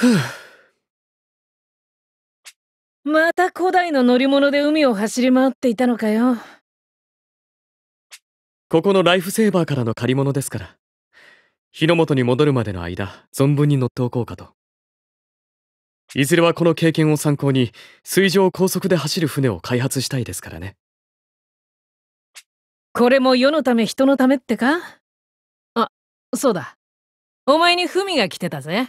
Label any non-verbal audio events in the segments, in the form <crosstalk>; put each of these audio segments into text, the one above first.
<sighs> また古代の乗り物で海を走り回っていたのかよここのライフセーバーからの借り物ですから日の元に戻るまでの間存分に乗っておこうかといずれはこの経験を参考に水上高速で走る船を開発したいですからねこれも世のため人のためってかあそうだお前にミが来てたぜ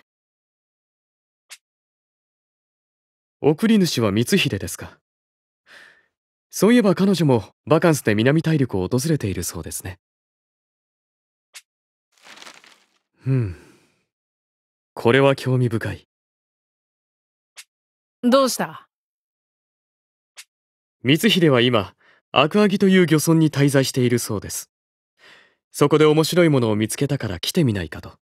送り主は光秀ですかそういえば彼女もバカンスで南大陸を訪れているそうですねうんこれは興味深いどうした光秀は今アクアギという漁村に滞在しているそうですそこで面白いものを見つけたから来てみないかと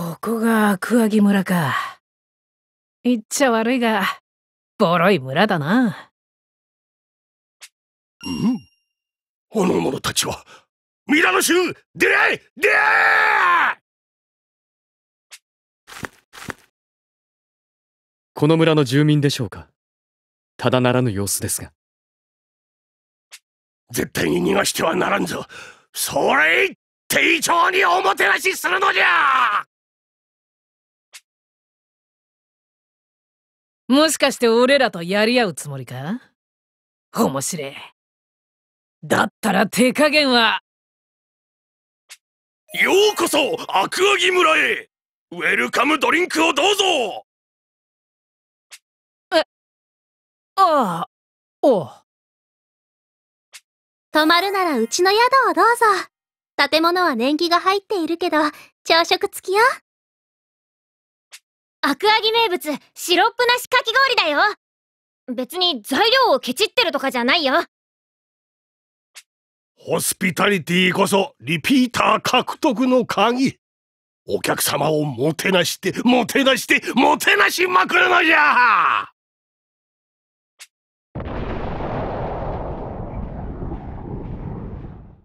ここがアクアギ村か。言っちゃ悪いが、ボロい村だな。うんあの者たちは、ラノ州、出会い出会えこの村の住民でしょうかただならぬ様子ですが。絶対に逃がしてはならんぞ。それ一丁におもてなしするのじゃもしかして俺らとやり合うつもりか面白え。だったら手加減は。ようこそアクアギ村へウェルカムドリンクをどうぞえ、ああ、おう。泊まるならうちの宿をどうぞ。建物は年季が入っているけど、朝食付きよ。アクアギ名物、シロップなしかき氷だよ別に材料をケチってるとかじゃないよホスピタリティこそリピーター獲得の鍵お客様をもてなしてもてなしてもてなしまくるのじゃ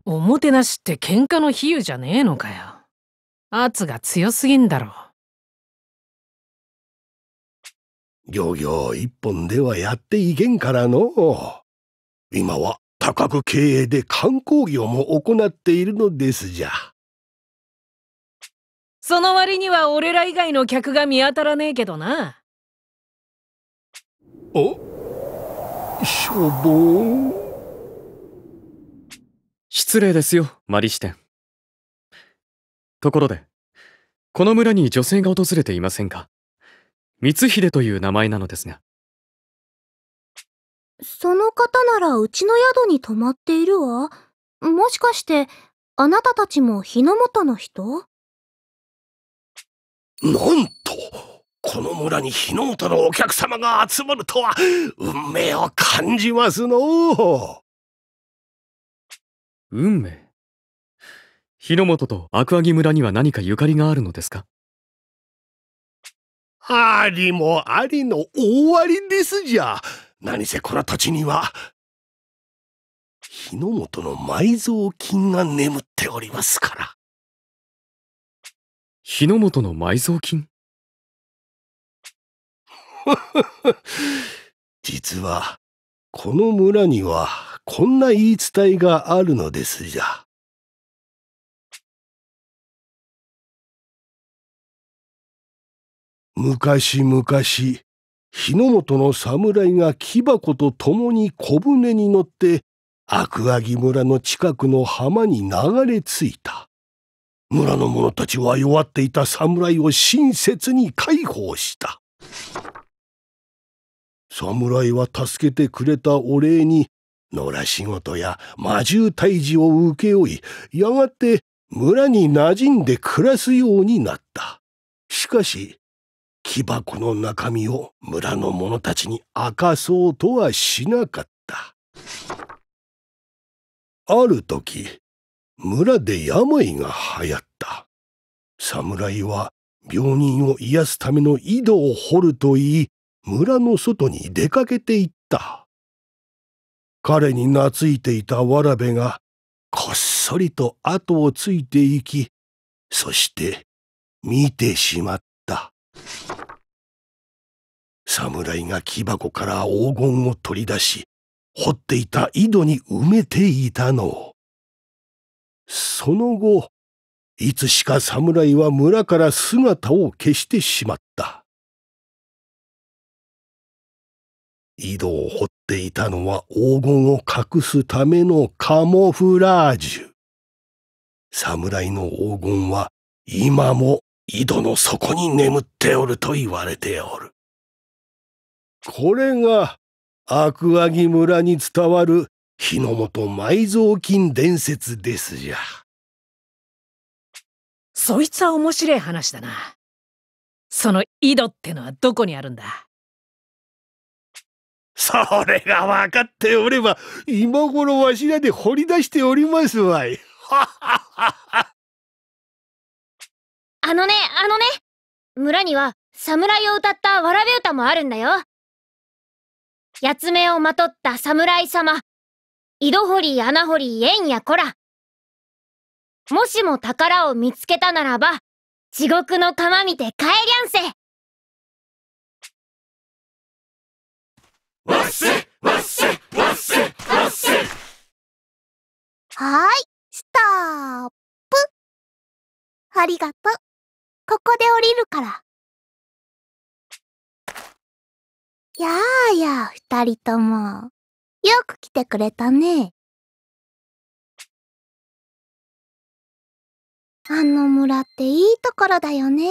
おもてなしって喧嘩の比喩じゃねえのかよ圧が強すぎんだろ漁業一本ではやっていけんからの。今は多角経営で観光業も行っているのですじゃ。その割には俺ら以外の客が見当たらねえけどな。おしょ失礼ですよ、マリ支店。ところで、この村に女性が訪れていませんか光秀という名前なのですがその方ならうちの宿に泊まっているわもしかしてあなたたちも日の本の人なんとこの村に日の本のお客様が集まるとは運命を感じますの運命日の本とアクアギ村には何かゆかりがあるのですかありもありの終わりですじゃ。何せこの土地には、日の本の埋蔵金が眠っておりますから。日の本の埋蔵金 <laughs> 実は、この村には、こんな言い伝えがあるのですじゃ。昔々、日の本の侍が木箱と共に小舟に乗って、アクアギ村の近くの浜に流れ着いた。村の者たちは弱っていた侍を親切に介抱した。侍は助けてくれたお礼に、野良仕事や魔獣退治を請け負い、やがて村に馴染んで暮らすようになった。しかし、木箱の中身を村の者たちに明かそうとはしなかったある時村で病が流行った侍は病人を癒すための井戸を掘るといい村の外に出かけていった彼に懐いていたわらべがこっそりと後をついていきそして見てしまっ侍が木箱から黄金を取り出し、掘っていた井戸に埋めていたの。その後、いつしか侍は村から姿を消してしまった。井戸を掘っていたのは黄金を隠すためのカモフラージュ。侍の黄金は今も井戸の底に眠っておると言われておる。これがアクアギ村に伝わる日の本埋蔵金伝説ですじゃ。そいつは面白い話だな。その井戸ってのはどこにあるんだそれが分かっておれば、今頃わしらで掘り出しておりますわい。あのね、あのね。村には侍を歌ったわらべ歌もあるんだよ。八つ目をまとった侍様、井戸掘り穴掘り縁やこら。もしも宝を見つけたならば、地獄の釜見て帰りゃんせわっせわっせわっせわっせはーい、ストップ。ありがと。う。ここで降りるから。やあやあ、二人とも。よく来てくれたね。あの村っていいところだよね。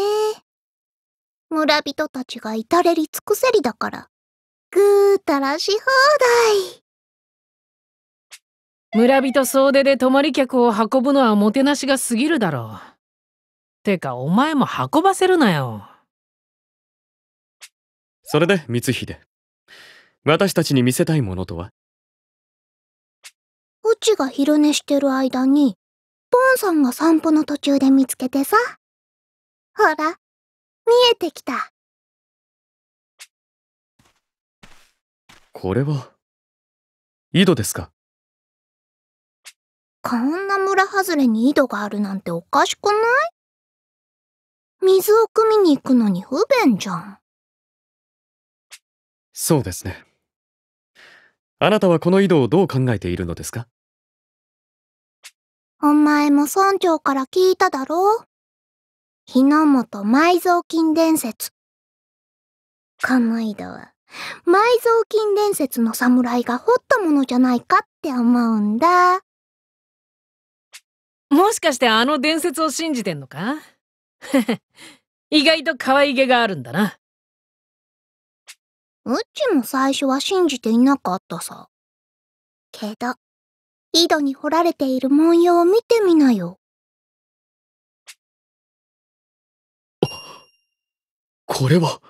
村人たちが至れり尽くせりだから、ぐーたらし放題。村人総出で泊まり客を運ぶのはもてなしが過ぎるだろう。てか、お前も運ばせるなよ。それで光秀私たちに見せたいものとはうちが昼寝してる間にボンさんが散歩の途中で見つけてさほら見えてきたこれは井戸ですかこんな村外れに井戸があるなんておかしくない水を汲みに行くのに不便じゃん。そうですねあなたはこの井戸をどう考えているのですかお前も村長から聞いただろう日の本埋蔵金伝説。この井戸は埋蔵金伝説の侍が掘ったものじゃないかって思うんだ。もしかしてあの伝説を信じてんのか <laughs> 意外と可愛げがあるんだな。うちも最初は信じていなかったさ。けど、井戸に掘られている文様を見てみなよ。これは。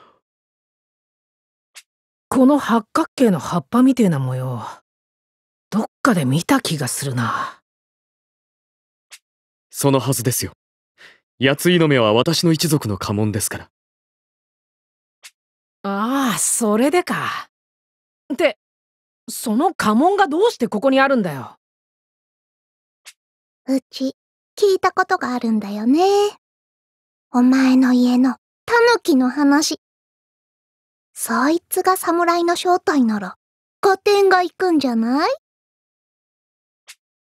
この八角形の葉っぱみてえな模様、どっかで見た気がするな。そのはずですよ。八つ井の目は私の一族の家紋ですから。ああ、それでか。って、その家紋がどうしてここにあるんだよ。うち、聞いたことがあるんだよね。お前の家のタヌキの話。そいつが侍の正体なら、合点が行くんじゃない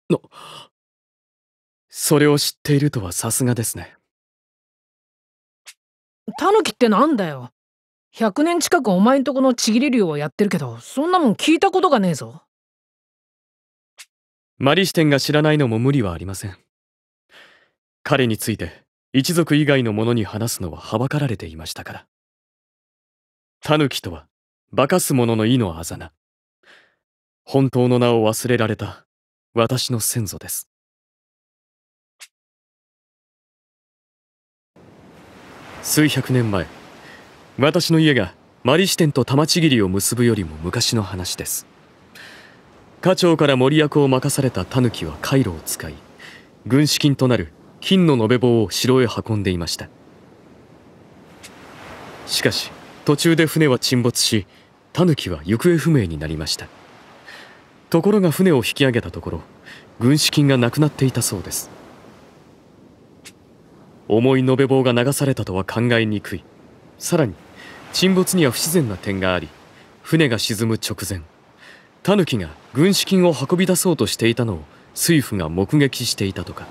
の、それを知っているとはさすがですね。タヌキってなんだよ。100年近くお前んとこのちぎれうはやってるけどそんなもん聞いたことがねえぞマリシテンが知らないのも無理はありません彼について一族以外の者に話すのははばかられていましたからタヌキとは化かす者の意のあざな本当の名を忘れられた私の先祖です数百年前私の家がマリ支店と玉ちぎりを結ぶよりも昔の話です家長から森役を任されたタヌキは回路を使い軍資金となる金の延べ棒を城へ運んでいましたしかし途中で船は沈没しタヌキは行方不明になりましたところが船を引き上げたところ軍資金がなくなっていたそうです重い延べ棒が流されたとは考えにくいさらに沈没には不自然な点があり船が沈む直前タヌキが軍資金を運び出そうとしていたのを水夫が目撃していたとか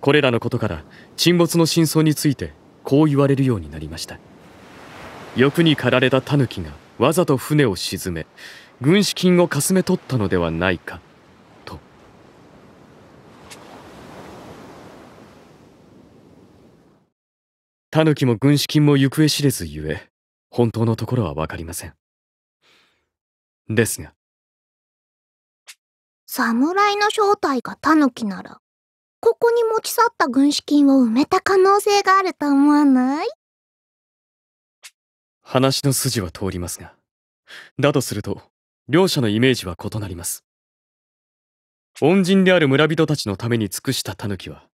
これらのことから沈没の真相についてこう言われるようになりました欲に駆られたタヌキがわざと船を沈め軍資金をかすめ取ったのではないかタヌキも軍資金も行方知れずゆえ、本当のところは分かりません。ですが。侍の正体がタヌキなら、ここに持ち去った軍資金を埋めた可能性があると思わない話の筋は通りますが、だとすると、両者のイメージは異なります。恩人である村人たちのために尽くしたタヌキは、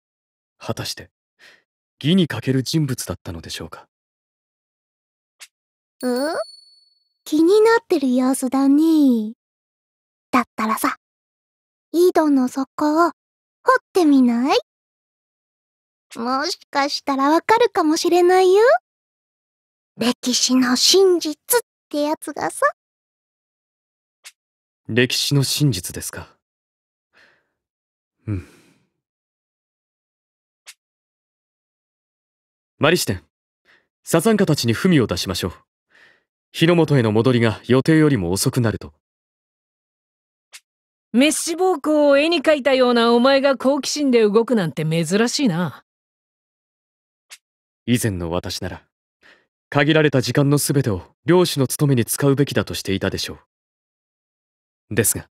果たして、義に欠ける人物だったのでしょうかうん気になってる様子だねだったらさ井戸の底を掘ってみないもしかしたらわかるかもしれないよ歴史の真実ってやつがさ歴史の真実ですかうんマリシテン、サザンカたちに文を出しましょう。日の元への戻りが予定よりも遅くなると。メッシ暴行を絵に描いたようなお前が好奇心で動くなんて珍しいな。以前の私なら、限られた時間の全てを漁師の務めに使うべきだとしていたでしょう。ですが、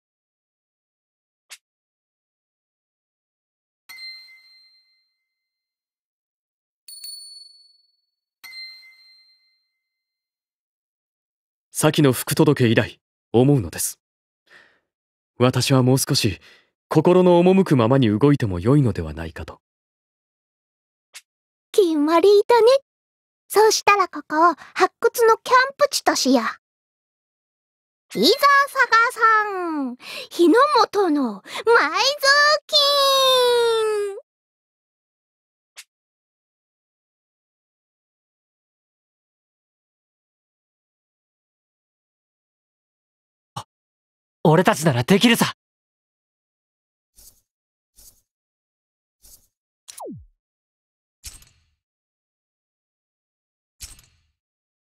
先の福届以来思うのです私はもう少し心の赴くままに動いても良いのではないかと決まりたねそうしたらここを発掘のキャンプ地としよういざ探さん日の元の埋蔵金俺たちならできるさ